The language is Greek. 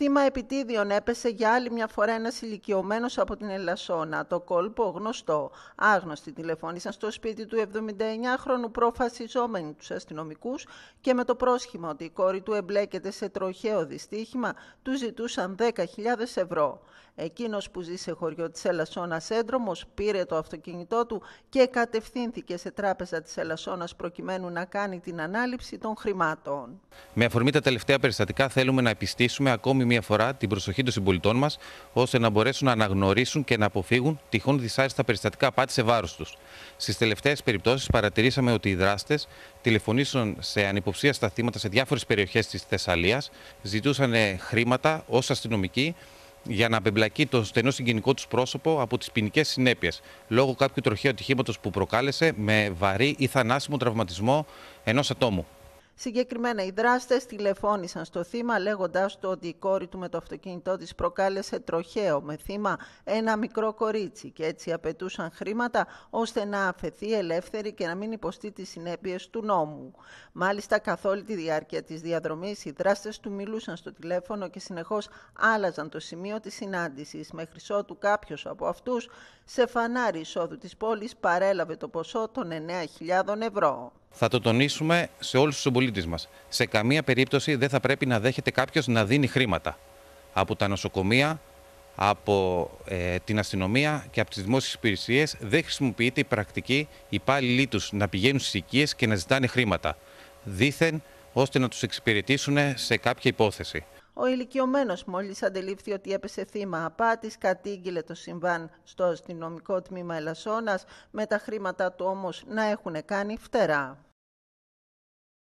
Θύμα επιτίδιων έπεσε για άλλη μια φορά ένας ηλικιωμένος από την Ελασσόνα. Το κόλπο γνωστό. Άγνωστοι τηλεφώνησαν στο σπίτι του 79χρονου προφασιζόμενοι τους αστυνομικούς και με το πρόσχημα ότι η κόρη του εμπλέκεται σε τροχαίο δυστύχημα, του ζητούσαν 10.000 ευρώ. Εκείνος που ζει σε χωριό της Ελασσόνας έντρομος πήρε το αυτοκίνητό του και κατευθύνθηκε σε τράπεζα της Ελασσόνας προκειμένου να κάνει την ανάληψη των χρημάτων. Με αφορμή τα τελευταία περιστατικά, θέλουμε να επιστήσουμε ακόμη μία φορά την προσοχή των συμπολιτών μας, ώστε να μπορέσουν να αναγνωρίσουν και να αποφύγουν τυχόν δυσάρεστα περιστατικά πάτη σε βάρος τους. Στις τελευταίες περιπτώσεις, παρατηρήσαμε ότι οι δράστες τηλεφωνήσαν σε ανυποψία στα θύματα σε διάφορες περιοχές της Θεσσαλίας, ζητούσαν ε, χρήματα ως αστυνομικοί για να απεμπλακεί το στενό συγγενικό τους πρόσωπο από τις ποινικές συνέπειες λόγω κάποιου τροχαίου ατυχήματος που προκάλεσε με βαρύ ή θανάσιμο τραυματισμό ενός ατόμου. Συγκεκριμένα, οι δράστες τηλεφώνησαν στο θύμα λέγοντας του ότι η κόρη του με το αυτοκίνητό της προκάλεσε τροχαίο με θύμα ένα μικρό κορίτσι και έτσι απαιτούσαν χρήματα ώστε να αφαιθεί ελεύθερη και να μην υποστεί τις συνέπειες του νόμου. Μάλιστα, καθ' όλη τη διάρκεια της διαδρομής, οι δράστες του μιλούσαν στο τηλέφωνο και συνεχώς άλλαζαν το σημείο της συνάντησης, μέχρι ότου κάποιος από αυτούς σε φανάρι εισόδου της πόλης παρέλαβε το ποσό των 9.000 ευρώ. Θα το τονίσουμε σε όλους τους συμπολίτες μας. Σε καμία περίπτωση δεν θα πρέπει να δέχεται κάποιος να δίνει χρήματα από τα νοσοκομεία, από ε, την αστυνομία και από τις δημόσιες υπηρεσίες. Δεν χρησιμοποιείται η πρακτική υπάλληλοι τους να πηγαίνουν στις οικίες και να ζητάνε χρήματα. Δήθεν ώστε να τους εξυπηρετήσουν σε κάποια υπόθεση. Ο ηλικιωμένος μόλις αντελήφθη ότι έπεσε θύμα απάτης, κατήγγειλε το συμβάν στο αστυνομικό τμήμα Ελασσόνας, με τα χρήματα του όμως να έχουν κάνει φτερά.